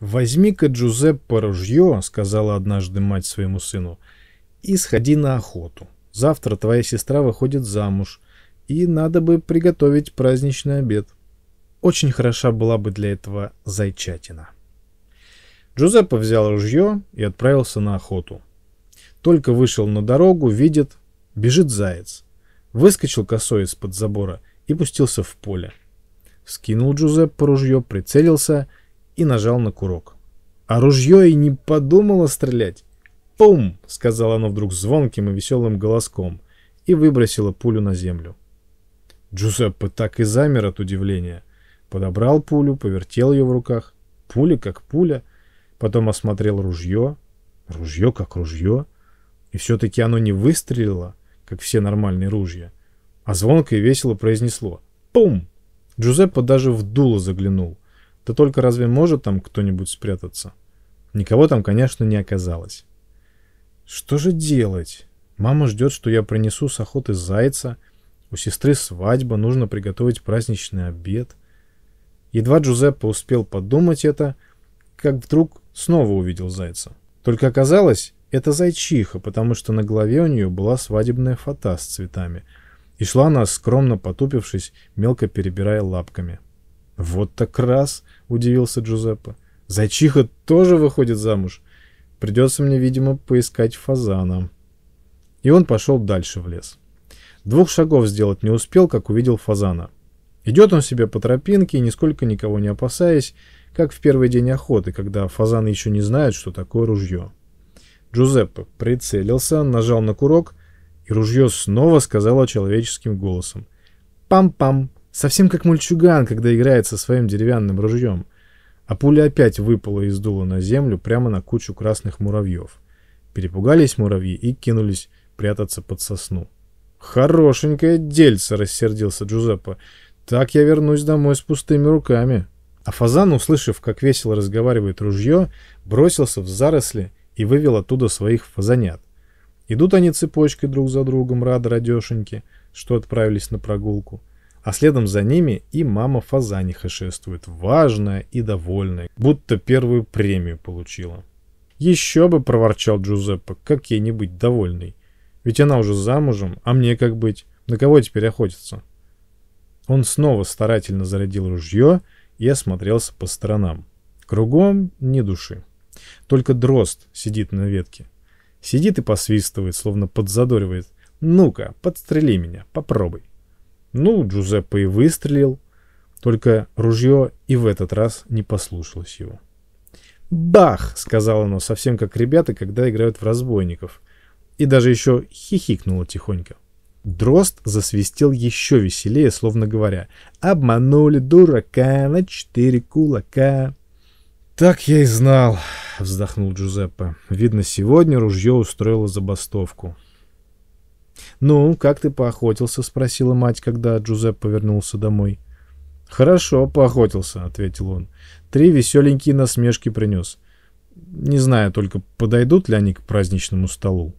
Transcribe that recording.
«Возьми-ка, Джузеппе, ружье», — сказала однажды мать своему сыну, — «и сходи на охоту. Завтра твоя сестра выходит замуж, и надо бы приготовить праздничный обед». Очень хороша была бы для этого зайчатина. Джузеппе взял ружье и отправился на охоту. Только вышел на дорогу, видит, бежит заяц. Выскочил косой из-под забора и пустился в поле. Скинул Джузеппе ружье, прицелился — и нажал на курок. А ружье и не подумало стрелять. «Пум!» — сказала оно вдруг звонким и веселым голоском и выбросила пулю на землю. Джузеппе так и замер от удивления. Подобрал пулю, повертел ее в руках. Пуля как пуля. Потом осмотрел ружье. Ружье как ружье. И все-таки оно не выстрелило, как все нормальные ружья, а звонко и весело произнесло «Пум!». Джузеппе даже в дуло заглянул — да только разве может там кто-нибудь спрятаться? Никого там, конечно, не оказалось. Что же делать? Мама ждет, что я принесу с охоты зайца. У сестры свадьба, нужно приготовить праздничный обед. Едва Джузеппе успел подумать это, как вдруг снова увидел зайца. Только оказалось, это зайчиха, потому что на голове у нее была свадебная фата с цветами. И шла она, скромно потупившись, мелко перебирая лапками. — «Вот так раз!» — удивился Джузеппе. «Зачиха тоже выходит замуж? Придется мне, видимо, поискать фазана». И он пошел дальше в лес. Двух шагов сделать не успел, как увидел фазана. Идет он себе по тропинке, нисколько никого не опасаясь, как в первый день охоты, когда фазаны еще не знают, что такое ружье. Джузеппе прицелился, нажал на курок, и ружье снова сказало человеческим голосом. «Пам-пам!» Совсем как мальчуган, когда играет со своим деревянным ружьем. А пуля опять выпала и сдула на землю прямо на кучу красных муравьев. Перепугались муравьи и кинулись прятаться под сосну. «Хорошенькое дельце!» — рассердился Джузеппе. «Так я вернусь домой с пустыми руками». А фазан, услышав, как весело разговаривает ружье, бросился в заросли и вывел оттуда своих фазанят. Идут они цепочкой друг за другом, рады радешеньки, что отправились на прогулку а следом за ними и мама Фазаниха шествует, важная и довольная, будто первую премию получила. «Еще бы!» — проворчал Джузеппе, как ей не быть довольной. «Ведь она уже замужем, а мне как быть? На кого теперь охотиться?» Он снова старательно зарядил ружье и осмотрелся по сторонам. Кругом ни души. Только дрозд сидит на ветке. Сидит и посвистывает, словно подзадоривает. «Ну-ка, подстрели меня, попробуй». Ну, Джузеппе и выстрелил, только ружье и в этот раз не послушалось его. «Бах!» — сказал оно, совсем как ребята, когда играют в разбойников. И даже еще хихикнуло тихонько. Дрозд засвистел еще веселее, словно говоря «Обманули дурака на четыре кулака». «Так я и знал», — вздохнул Джузеппе. «Видно, сегодня ружье устроило забастовку. «Ну, как ты поохотился?» — спросила мать, когда Джузеп повернулся домой. «Хорошо, поохотился», — ответил он. «Три веселенькие насмешки принес. Не знаю только, подойдут ли они к праздничному столу».